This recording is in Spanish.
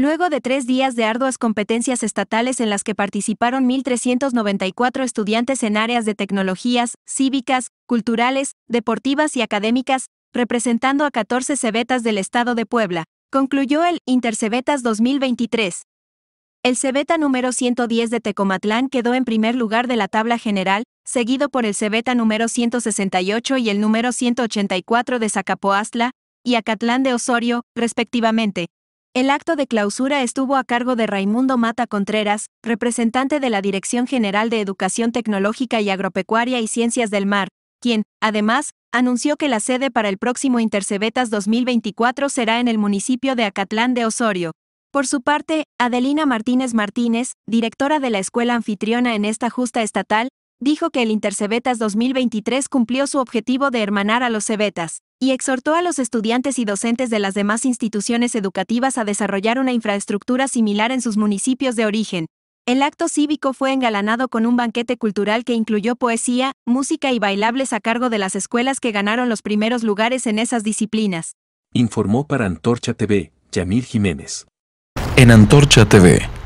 Luego de tres días de arduas competencias estatales en las que participaron 1.394 estudiantes en áreas de tecnologías, cívicas, culturales, deportivas y académicas, representando a 14 cebetas del Estado de Puebla, concluyó el Intercebetas 2023. El cebeta número 110 de Tecomatlán quedó en primer lugar de la tabla general, seguido por el cebeta número 168 y el número 184 de Zacapoastla y Acatlán de Osorio, respectivamente, el acto de clausura estuvo a cargo de Raimundo Mata Contreras, representante de la Dirección General de Educación Tecnológica y Agropecuaria y Ciencias del Mar, quien, además, anunció que la sede para el próximo Intercebetas 2024 será en el municipio de Acatlán de Osorio. Por su parte, Adelina Martínez Martínez, directora de la escuela anfitriona en esta justa estatal, dijo que el Intercebetas 2023 cumplió su objetivo de hermanar a los cebetas y exhortó a los estudiantes y docentes de las demás instituciones educativas a desarrollar una infraestructura similar en sus municipios de origen. El acto cívico fue engalanado con un banquete cultural que incluyó poesía, música y bailables a cargo de las escuelas que ganaron los primeros lugares en esas disciplinas. Informó para Antorcha TV, Yamil Jiménez. En Antorcha TV